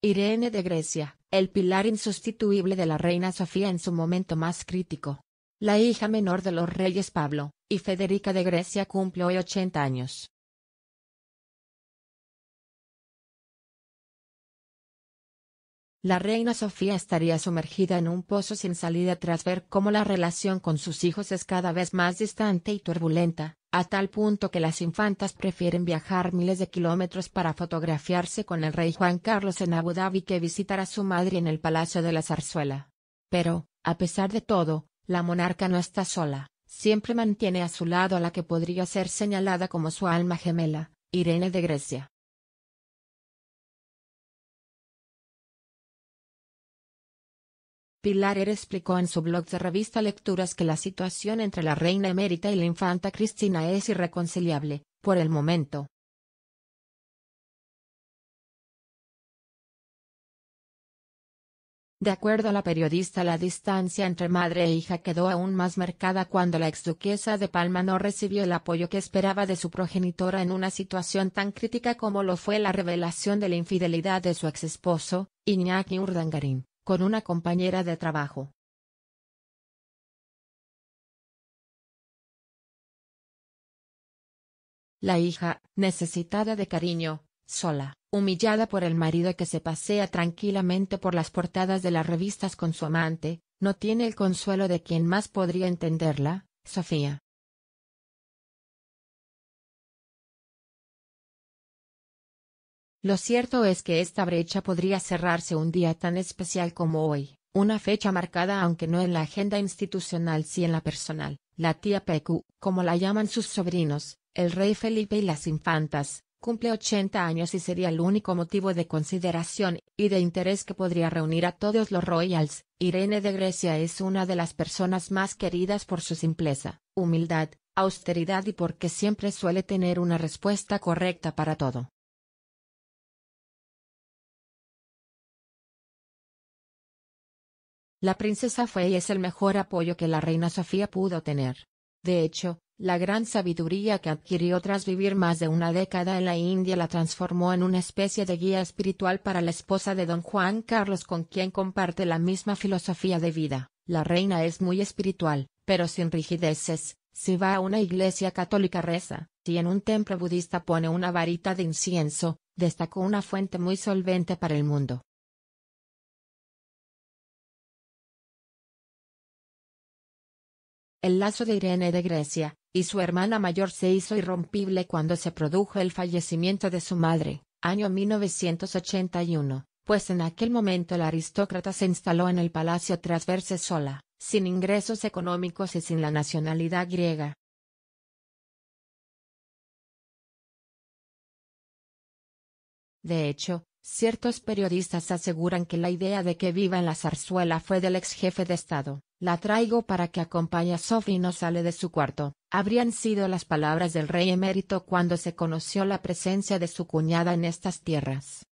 Irene de Grecia, el pilar insustituible de la reina Sofía en su momento más crítico. La hija menor de los reyes Pablo y Federica de Grecia cumple hoy 80 años. La reina Sofía estaría sumergida en un pozo sin salida tras ver cómo la relación con sus hijos es cada vez más distante y turbulenta, a tal punto que las infantas prefieren viajar miles de kilómetros para fotografiarse con el rey Juan Carlos en Abu Dhabi que visitar a su madre en el Palacio de la Zarzuela. Pero, a pesar de todo, la monarca no está sola, siempre mantiene a su lado a la que podría ser señalada como su alma gemela, Irene de Grecia. Pilar explicó en su blog de revista Lecturas que la situación entre la reina emérita y la infanta Cristina es irreconciliable, por el momento. De acuerdo a la periodista, la distancia entre madre e hija quedó aún más marcada cuando la exduquesa de Palma no recibió el apoyo que esperaba de su progenitora en una situación tan crítica como lo fue la revelación de la infidelidad de su exesposo, Iñaki Urdangarín, con una compañera de trabajo. La hija, necesitada de cariño, sola, humillada por el marido que se pasea tranquilamente por las portadas de las revistas con su amante, no tiene el consuelo de quien más podría entenderla, Sofía, Lo cierto es que esta brecha podría cerrarse un día tan especial como hoy, una fecha marcada aunque no en la agenda institucional si en la personal, la tía Pecu, como la llaman sus sobrinos, el rey Felipe y las infantas, cumple 80 años y sería el único motivo de consideración y de interés que podría reunir a todos los royals. Irene de Grecia es una de las personas más queridas por su simpleza, humildad, austeridad y porque siempre suele tener una respuesta correcta para todo. La princesa fue y es el mejor apoyo que la reina Sofía pudo tener. De hecho, la gran sabiduría que adquirió tras vivir más de una década en la India la transformó en una especie de guía espiritual para la esposa de don Juan Carlos con quien comparte la misma filosofía de vida. La reina es muy espiritual, pero sin rigideces, si va a una iglesia católica reza, si en un templo budista pone una varita de incienso, destacó una fuente muy solvente para el mundo. El lazo de Irene de Grecia, y su hermana mayor se hizo irrompible cuando se produjo el fallecimiento de su madre, año 1981, pues en aquel momento la aristócrata se instaló en el palacio tras verse sola, sin ingresos económicos y sin la nacionalidad griega. De hecho, ciertos periodistas aseguran que la idea de que viva en la zarzuela fue del ex jefe de Estado, la traigo para que acompañe a Sophie y no sale de su cuarto. Habrían sido las palabras del rey emérito cuando se conoció la presencia de su cuñada en estas tierras.